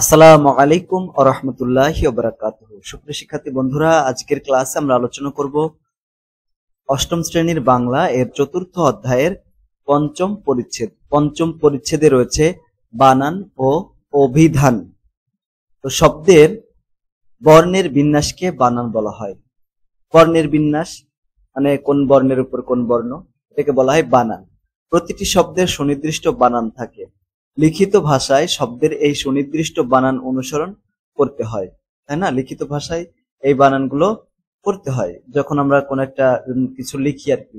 আসসালামু আলাইকুম ও রহমতুল্লাহ বরাকাত সুপ্রিয় শিক্ষার্থী বন্ধুরা আজকের ক্লাসে আমরা আলোচনা করব অষ্টম শ্রেণীর বাংলা এর চতুর্থ অধ্যায়ের পঞ্চম পরিচ্ছেদ পঞ্চম পরিচ্ছেদে রয়েছে বানান ও অভিধান তো শব্দের বর্ণের বিন্যাসকে বানান বলা হয় বর্ণের বিন্যাস মানে কোন বর্ণের উপর কোন বর্ণ এটাকে বলা হয় বানান প্রতিটি শব্দের সুনির্দিষ্ট বানান থাকে লিখিত ভাষায় শব্দের এই সুনির্দিষ্ট বানান অনুসরণ করতে হয় তাই না লিখিত ভাষায় এই বানানগুলো পড়তে হয় যখন আমরা কোনো একটা কিছু লিখি আর কি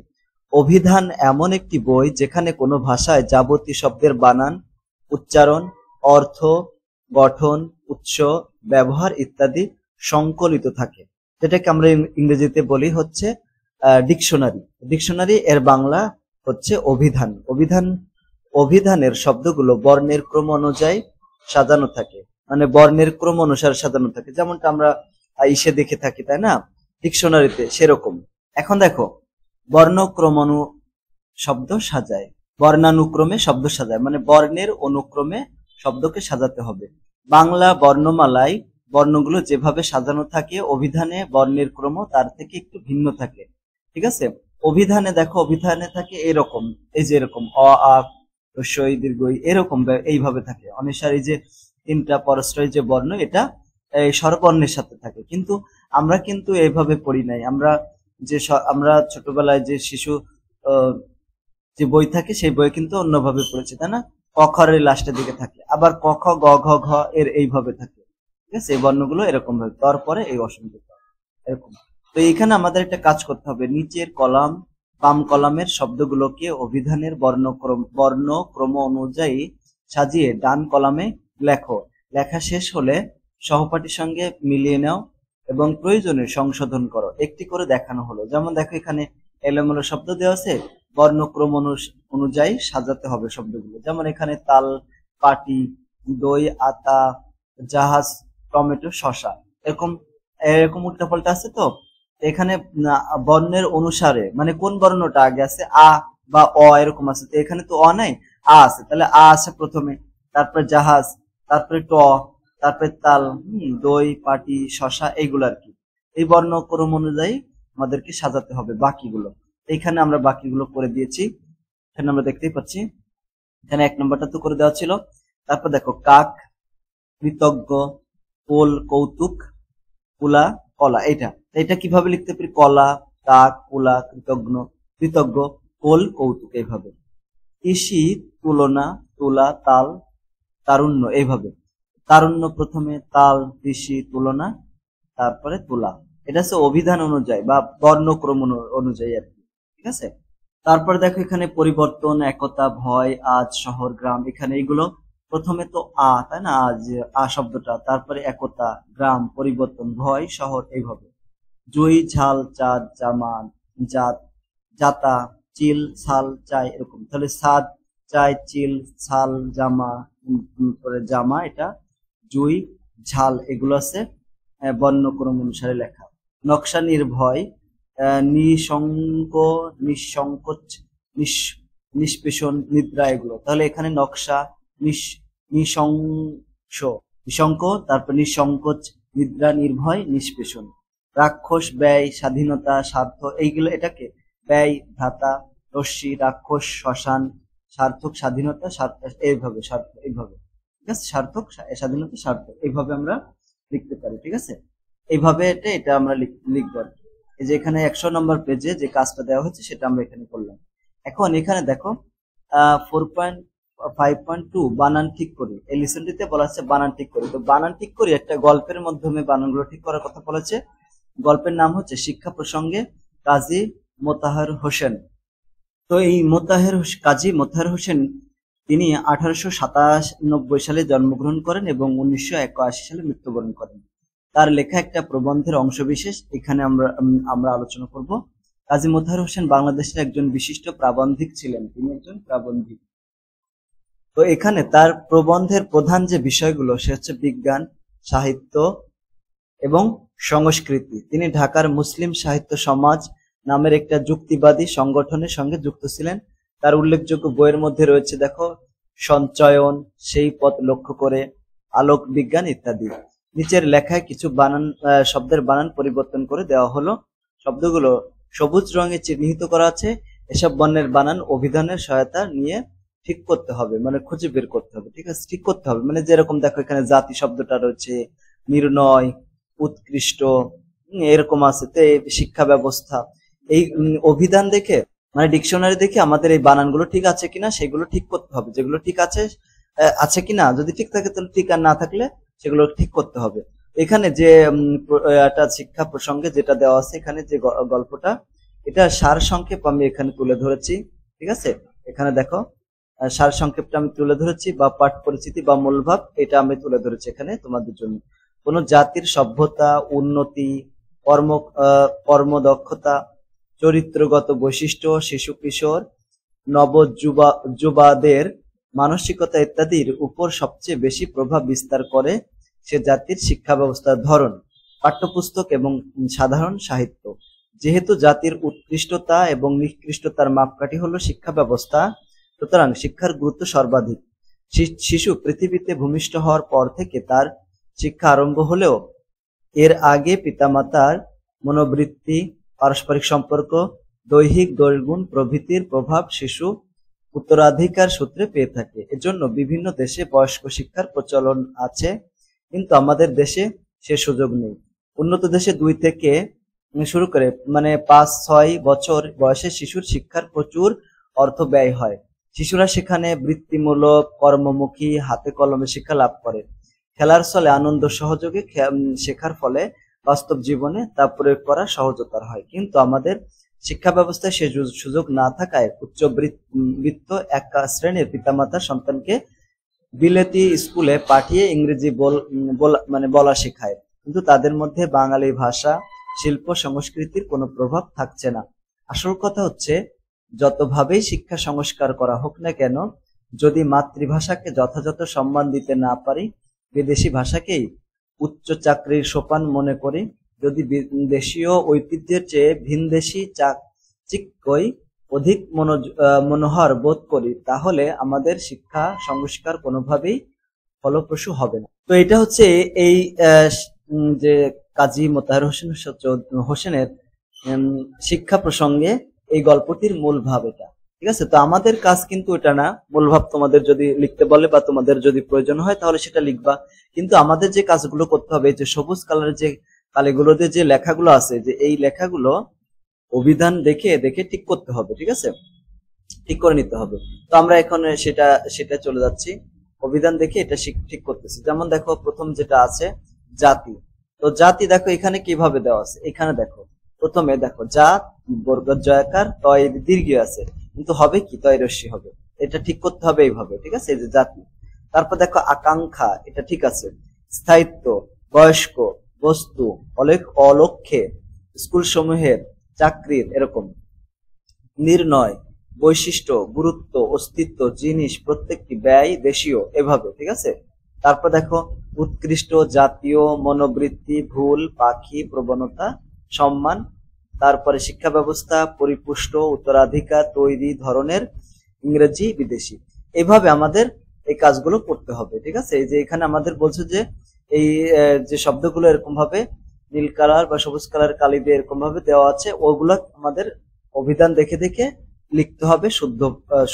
অভিধান এমন একটি বই যেখানে কোনো ভাষায় যাবতীয় শব্দের বানান উচ্চারণ অর্থ গঠন উৎস ব্যবহার ইত্যাদি সংকলিত থাকে যেটাকে আমরা ইংরেজিতে বলি হচ্ছে ডিকশনারি ডিকশনারি এর বাংলা হচ্ছে অভিধান অভিধান অভিধানের শব্দগুলো বর্ণের ক্রম অনুযায়ী সাজানো থাকে মানে বর্ণের ক্রম অনুসারে সাজানো থাকে যেমনটা আমরা ইসে দেখে থাকি তাই না ডিকশনারিতে সেরকম এখন দেখো বর্ণক্রমণু শব্দ সাজায় বর্ণানুক্রমে শব্দ সাজায় মানে বর্ণের অনুক্রমে শব্দকে সাজাতে হবে বাংলা বর্ণমালায় বর্ণগুলো যেভাবে সাজানো থাকে অভিধানে বর্ণের ক্রম তার থেকে একটু ভিন্ন থাকে ঠিক আছে অভিধানে দেখো অভিধানে থাকে এরকম এই যে এরকম অ আ সই দীর্ঘ এরকম এইভাবে থাকে অনেসারী যে তিনটা পরশ্রয় যে বর্ণ এটা স্বরবর্ণের সাথে থাকে কিন্তু আমরা কিন্তু এইভাবে পড়ি নাই আমরা যে আমরা ছোটবেলায় যে শিশু যে বই থাকে সেই বই কিন্তু অন্যভাবে পড়েছে তাই না কখরের লাস্টের দিকে থাকে আবার কখ গ ঘ ঘ এর এইভাবে থাকে ঠিক আছে এই বর্ণগুলো এরকম ভাবে তারপরে এই অসংখ্য এরকম তো এখানে আমাদের একটা কাজ করতে হবে নিচের কলাম বাম কলামের শব্দগুলোকে অভিধানের বর্ণক্রম বর্ণক্রম অনুযায়ী সাজিয়ে ডান কলামে লেখো লেখা শেষ হলে সহপাঠীর সঙ্গে মিলিয়ে নাও এবং প্রয়োজনে সংশোধন করো একটি করে দেখানো হলো যেমন দেখো এখানে এলোমেলো শব্দ দেওয়া আছে বর্ণক্রম অনুযায়ী সাজাতে হবে শব্দগুলো যেমন এখানে তাল পাটি দই আতা জাহাজ টমেটো শশা এরকম এরকম উল্টাপাল্টা আছে তো এখানে বর্ণের অনুসারে মানে কোন বর্ণটা আগে আছে আ বা অ এরকম আছে তো এখানে তো অ নাই আ আছে তাহলে আ আছে প্রথমে তারপরে জাহাজ তারপরে ট তারপরে তাল দই পাটি শশা এইগুলো আর কি এই বর্ণক্রম অনুযায়ী আমাদেরকে সাজাতে হবে বাকিগুলো এইখানে আমরা বাকিগুলো করে দিয়েছি এখানে আমরা দেখতেই পাচ্ছি এখানে এক নম্বরটা তো করে দেওয়া ছিল তারপর দেখো কাক কৃতজ্ঞ পোল কৌতুক কুলা কলা এটা এটা কিভাবে লিখতে পারি কলা কাক কুলা কৃতজ্ঞ কৃতজ্ঞ কোল কৌতুক এইভাবে ইসি তুলনা তুলা তাল তারুণ্য এইভাবে তারুণ্য প্রথমে তাল ঋষি তুলনা তারপরে তুলা এটা হচ্ছে অভিধান অনুযায়ী বা বর্ণক্রম অনুযায়ী আর কি ঠিক আছে তারপরে দেখো এখানে পরিবর্তন একতা ভয় আজ শহর গ্রাম এখানে এইগুলো প্রথমে তো আ তাই না আজ আ শব্দটা তারপরে একতা গ্রাম পরিবর্তন ভয় শহর এইভাবে জুই ঝাল চাঁদ জামান জাত জাতা চিল ছাল চাই এরকম তাহলে সাদ চাই চিল ছাল জামা পরে জামা এটা জুই ঝাল এগুলো আছে ক্রম অনুসারে লেখা নকশা নির্ভয় নিঃসঙ্ক নিঃসংকোচ নিষ্পেষণ নিদ্রা এগুলো তাহলে এখানে নকশা নিঃসংস নিঃশঙ্ক তারপর নিঃসংকোচ নিদ্রা নির্ভয় নিষ্পেষণ রাক্ষস ব্যয় স্বাধীনতা স্বার্থ এইগুলো এটাকে ব্যয় ধাতা রশ্মি রাক্ষস শ্মশান সার্থক স্বাধীনতা এইভাবে স্বার্থ এইভাবে ঠিক আছে সার্থক স্বাধীনতা স্বার্থ এইভাবে আমরা লিখতে পারি ঠিক আছে এইভাবে এটা এটা আমরা লিখবো এই যে এখানে একশো নম্বর পেজে যে কাজটা দেওয়া হচ্ছে সেটা আমরা এখানে করলাম এখন এখানে দেখো ফোর পয়েন্ট গল্পের মাধ্যমে বানানগুলো ঠিক করার কথা বলেছে গল্পের নাম হচ্ছে শিক্ষা প্রসঙ্গে কাজী মোতাহার হোসেন তো এই মোতাহের কাজী মোতাহার হোসেন তিনি আঠারোশো সাতানব্বই সালে জন্মগ্রহণ করেন এবং উনিশশো একাশি সালে মৃত্যুবরণ করেন তার লেখা একটা প্রবন্ধের অংশবিশেষ এখানে আমরা আমরা আলোচনা করব কাজী মোতাহার হোসেন বাংলাদেশের একজন বিশিষ্ট প্রাবন্ধিক ছিলেন তিনি একজন প্রাবন্ধিক তো এখানে তার প্রবন্ধের প্রধান যে বিষয়গুলো সে হচ্ছে বিজ্ঞান সাহিত্য এবং সংস্কৃতি তিনি ঢাকার মুসলিম সাহিত্য সমাজ নামের একটা যুক্তিবাদী সংগঠনের সঙ্গে যুক্ত ছিলেন তার উল্লেখযোগ্য বইয়ের মধ্যে রয়েছে দেখো সঞ্চয়ন সেই পথ লক্ষ্য করে আলোক বিজ্ঞান ইত্যাদি নিচের লেখায় কিছু বানান শব্দের বানান পরিবর্তন করে দেওয়া হলো শব্দগুলো সবুজ রঙে চিহ্নিত করা আছে এসব বর্ণের বানান অভিধানের সহায়তা নিয়ে ঠিক করতে হবে মানে খুঁজে বের করতে হবে ঠিক আছে ঠিক করতে হবে মানে যেরকম দেখো এখানে জাতি শব্দটা রয়েছে নির্ণয় উৎকৃষ্ট এরকম আছে তো শিক্ষা ব্যবস্থা এই অভিধান দেখে মানে ডিকশনারি দেখে আমাদের এই বানানগুলো ঠিক আছে কিনা সেগুলো ঠিক করতে হবে যেগুলো ঠিক আছে আছে কিনা যদি ঠিক থাকে তাহলে ঠিক আর না থাকলে সেগুলো ঠিক করতে হবে এখানে যে একটা শিক্ষা প্রসঙ্গে যেটা দেওয়া আছে এখানে যে গল্পটা এটা সার সংক্ষেপ আমি এখানে তুলে ধরেছি ঠিক আছে এখানে দেখো সার সংক্ষেপটা আমি তুলে ধরেছি বা পাঠ পরিচিতি বা মূলভাব এটা আমি তুলে ধরেছি এখানে তোমাদের জন্য কোন জাতির সভ্যতা উন্নতি কর্ম কর্মদক্ষতা চরিত্রগত বৈশিষ্ট্য শিশু কিশোর নব যুবা যুবাদের মানসিকতা ইত্যাদির উপর সবচেয়ে বেশি প্রভাব বিস্তার করে সে জাতির শিক্ষা ব্যবস্থার ধরন পাঠ্যপুস্তক এবং সাধারণ সাহিত্য যেহেতু জাতির উৎকৃষ্টতা এবং নিকৃষ্টতার মাপকাঠি হলো শিক্ষা ব্যবস্থা সুতরাং শিক্ষার গুরুত্ব সর্বাধিক শিশু পৃথিবীতে ভূমিষ্ঠ হওয়ার পর থেকে তার শিক্ষা আরম্ভ হলেও এর আগে পিতামাতার মনোবৃত্তি পারস্পরিক সম্পর্ক দৈহিক দৈগুণ প্রভৃতির প্রভাব শিশু উত্তরাধিকার সূত্রে পেয়ে থাকে এজন্য বিভিন্ন দেশে বয়স্ক শিক্ষার প্রচলন আছে কিন্তু আমাদের দেশে সে সুযোগ নেই উন্নত দেশে দুই থেকে শুরু করে মানে পাঁচ ছয় বছর বয়সে শিশুর শিক্ষার প্রচুর অর্থ ব্যয় হয় শিশুরা সেখানে বৃত্তিমূলক কর্মমুখী হাতে কলমে শিক্ষা লাভ করে খেলার ফলে আনন্দ সহযোগে শেখার ফলে বাস্তব জীবনে তা প্রয়োগ করা সহজতর হয় কিন্তু আমাদের শিক্ষা ব্যবস্থায় সে সুযোগ না থাকায় উচ্চ বৃত্ত এক শ্রেণীর পিতামাতার সন্তানকে বিলেতি স্কুলে পাঠিয়ে ইংরেজি মানে বলা শেখায় কিন্তু তাদের মধ্যে বাঙালি ভাষা শিল্প সংস্কৃতির কোনো প্রভাব থাকছে না আসল কথা হচ্ছে যতভাবেই শিক্ষা সংস্কার করা হোক না কেন যদি মাতৃভাষাকে যথাযথ সম্মান দিতে না পারি বিদেশি ভাষাকেই উচ্চ চাকরির সোপান মনে করি যদি দেশীয় ঐতিহ্যের চেয়ে ভিনদেশি চাকচিক্যই অধিক মনোহর বোধ করি তাহলে আমাদের শিক্ষা সংস্কার কোনোভাবেই ফলপ্রসূ হবে না তো এটা হচ্ছে এই যে কাজী মোতাহার হোসেন হোসেনের শিক্ষা প্রসঙ্গে এই গল্পটির মূল ভাব এটা ঠিক আছে তো আমাদের কাজ কিন্তু এটা না মূল ভাব তোমাদের যদি লিখতে বলে বা তোমাদের যদি প্রয়োজন হয় তাহলে সেটা লিখবা কিন্তু আমাদের যে কাজগুলো করতে হবে যে সবুজ কালার যে কালেগুলোতে যে লেখাগুলো আছে যে এই লেখাগুলো অভিধান দেখে দেখে ঠিক করতে হবে ঠিক আছে ঠিক করে নিতে হবে তো আমরা এখন সেটা সেটা চলে যাচ্ছি অভিধান দেখে এটা ঠিক করতেছি যেমন দেখো প্রথম যেটা আছে জাতি তো জাতি দেখো এখানে কিভাবে দেওয়া আছে এখানে দেখো প্রথমে দেখো যা বর্গ জয়াকার তয় দীর্ঘ আছে কিন্তু হবে কি তয় রশ্মি হবে এটা ঠিক করতে হবে এইভাবে ঠিক আছে এই যে জাতি তারপর দেখো আকাঙ্ক্ষা এটা ঠিক আছে স্থায়িত্ব বয়স্ক বস্তু অলেক অলক্ষে স্কুল সমূহের চাকরির এরকম নির্ণয় বৈশিষ্ট্য গুরুত্ব অস্তিত্ব জিনিস প্রত্যেকটি ব্যয় দেশীয় এভাবে ঠিক আছে তারপর দেখো উৎকৃষ্ট জাতীয় মনোবৃত্তি ভুল পাখি প্রবণতা সম্মান তারপরে শিক্ষা ব্যবস্থা পরিপুষ্ট উত্তরাধিকার তৈরি ধরনের ইংরেজি বিদেশি এভাবে আমাদের এই কাজগুলো করতে হবে ঠিক আছে এই যে এখানে আমাদের বলছে যে এই যে শব্দগুলো এরকম ভাবে নীল কালার বা সবুজ কালার কালি দিয়ে এরকম ভাবে দেওয়া আছে ওগুলো আমাদের অভিধান দেখে দেখে লিখতে হবে শুদ্ধ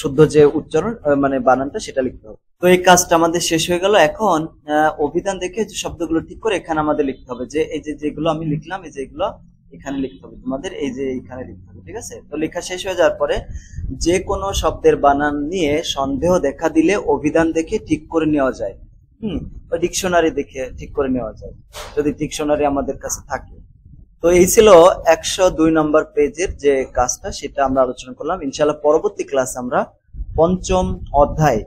শুদ্ধ যে উচ্চারণ মানে বানানটা সেটা লিখতে হবে তো এই কাজটা আমাদের শেষ হয়ে গেল এখন অভিধান দেখে যে শব্দগুলো ঠিক করে এখানে আমাদের লিখতে হবে যে এই যে যেগুলো আমি লিখলাম এই যেগুলো এখানে লিখতে হবে তোমাদের এই যে এখানে লিখতে হবে ঠিক আছে তো লেখা শেষ হয়ে যাওয়ার পরে যে কোনো শব্দের বানান নিয়ে সন্দেহ দেখা দিলে অভিধান দেখে ঠিক করে নেওয়া যায় হুম ওই ডিকশনারি দেখে ঠিক করে নেওয়া যায় যদি ডিকশনারি আমাদের কাছে থাকে তো এই ছিল একশো দুই নম্বর পেজের যে কাজটা সেটা আমরা আলোচনা করলাম ইনশাল্লাহ পরবর্তী ক্লাস আমরা পঞ্চম অধ্যায়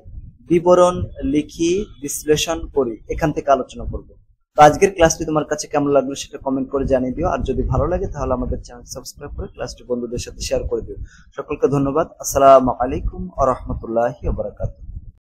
বিবরণ লিখি বিশ্লেষণ করি এখান থেকে আলোচনা করব তো আজকের ক্লাসটি তোমার কাছে কেমন লাগলো সেটা কমেন্ট করে জানিয়ে দিও আর যদি ভালো লাগে তাহলে আমাদের চ্যানেল সাবস্ক্রাইব করে ক্লাসটি বন্ধুদের সাথে শেয়ার করে দিও সকলকে ধন্যবাদ আসসালামু আলাইকুম আ রহমতুল্লাহি